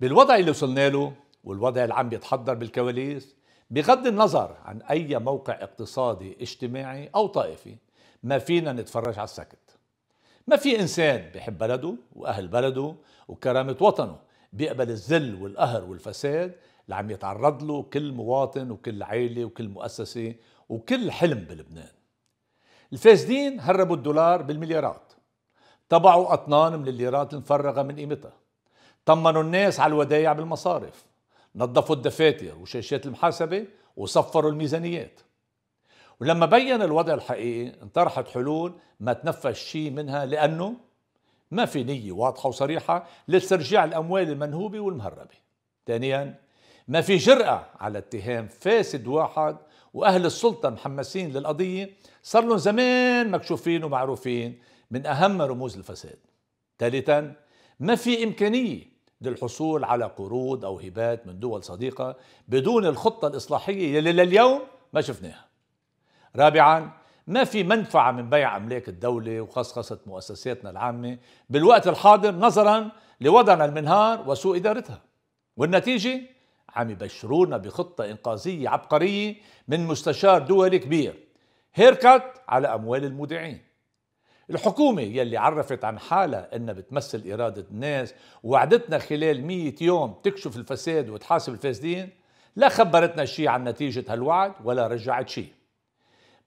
بالوضع اللي وصلنا له والوضع اللي عم بيتحضر بالكواليس بغض النظر عن أي موقع اقتصادي اجتماعي أو طائفي ما فينا نتفرج على السكت ما في إنسان بحب بلده وأهل بلده وكرامة وطنه بيقبل الذل والقهر والفساد اللي عم يتعرض له كل مواطن وكل عيلة وكل مؤسسة وكل حلم بلبنان الفاسدين هربوا الدولار بالمليارات طبعوا أطنان من الليرات المفرغة من قيمتها طمنوا الناس على الودايع بالمصارف نظفوا الدفاتر وشاشات المحاسبة وصفروا الميزانيات ولما بين الوضع الحقيقي انطرحت حلول ما تنفذ شيء منها لأنه ما في نية واضحة وصريحة لاسترجاع الأموال المنهوبة والمهربة ثانيا ما في جرأة على اتهام فاسد واحد وأهل السلطة محمسين للقضية صار لهم زمان مكشوفين ومعروفين من أهم رموز الفساد ثالثا ما في إمكانية للحصول على قروض أو هبات من دول صديقة بدون الخطة الإصلاحية اللي لليوم ما شفناها رابعا ما في منفعة من بيع أملاك الدولة وخصخصة مؤسساتنا العامة بالوقت الحاضر نظرا لوضعنا المنهار وسوء إدارتها والنتيجة عم يبشرونا بخطة إنقاذية عبقرية من مستشار دولي كبير هيركت على أموال المودعين الحكومة يلي عرفت عن حالها أنها بتمثل إرادة الناس وعدتنا خلال مية يوم تكشف الفساد وتحاسب الفاسدين لا خبرتنا شيء عن نتيجة هالوعد ولا رجعت شيء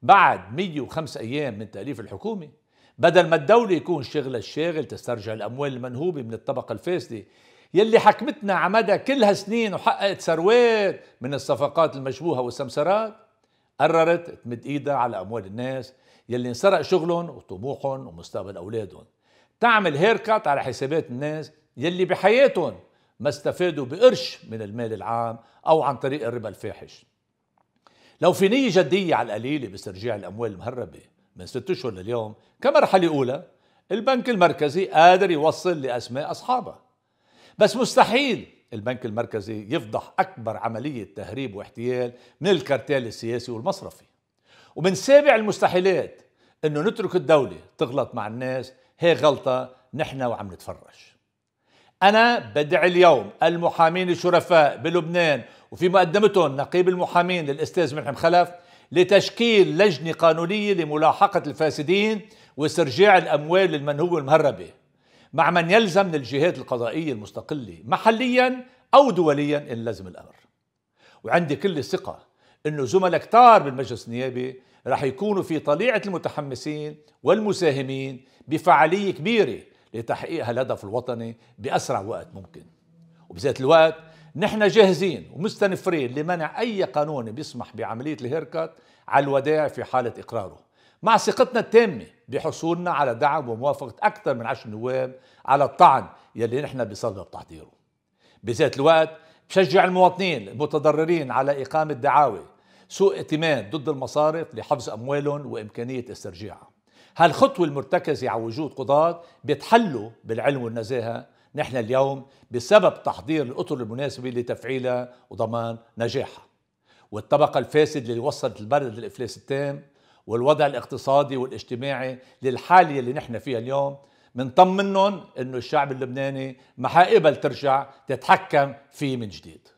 بعد 105 أيام من تأليف الحكومة بدل ما الدولة يكون شغل الشاغل تسترجع الأموال المنهوبة من الطبقة الفاسدة يلي حكمتنا عمدها كل هالسنين وحققت ثروات من الصفقات المشبوهة والسمسرات قررت تمد إيدها على أموال الناس يلي انسرق شغلهم وطموحهم ومستقبل أولادهم تعمل هيركات على حسابات الناس يلي بحياتهم ما استفادوا بقرش من المال العام أو عن طريق الربا الفاحش لو في نية جدية على القليلة باسترجاع الأموال المهربة من ست أشهر لليوم كمرحلة أولى البنك المركزي قادر يوصل لأسماء أصحابها بس مستحيل البنك المركزي يفضح أكبر عملية تهريب واحتيال من الكرتيل السياسي والمصرفي ومن سابع المستحيلات انه نترك الدوله تغلط مع الناس هي غلطه نحن وعم نتفرج انا بدعي اليوم المحامين الشرفاء بلبنان وفي مقدمتهم نقيب المحامين الاستاذ ملحم خلف لتشكيل لجنه قانونيه لملاحقه الفاسدين واسترجاع الاموال للمنهوب المهربه مع من يلزم من الجهات القضائيه المستقله محليا او دوليا ان لزم الامر وعندي كل الثقه انه زملاء كتار بالمجلس النيابي رح يكونوا في طليعة المتحمسين والمساهمين بفعالية كبيرة لتحقيق هالهدف الوطني بأسرع وقت ممكن وبذات الوقت نحن جاهزين ومستنفرين لمنع أي قانون بيسمح بعملية الهيركات على الوداع في حالة إقراره مع ثقتنا التامة بحصولنا على دعم وموافقة أكثر من عشر نواب على الطعن يلي نحن بصلنا تحضيره بذات الوقت بشجع المواطنين المتضررين على إقامة دعاوى سوء اعتماد ضد المصارف لحفظ أموالهم وإمكانية استرجاعها هالخطوة المرتكزة على وجود قضاة بيتحلوا بالعلم والنزاهة نحن اليوم بسبب تحضير الأطر المناسبة لتفعيلها وضمان نجاحها والطبقة الفاسد اللي وصلت البلد للإفلاس التام والوضع الاقتصادي والاجتماعي للحالة اللي نحن فيها اليوم منطمنهم انه الشعب اللبناني ما حقبل ترجع تتحكم فيه من جديد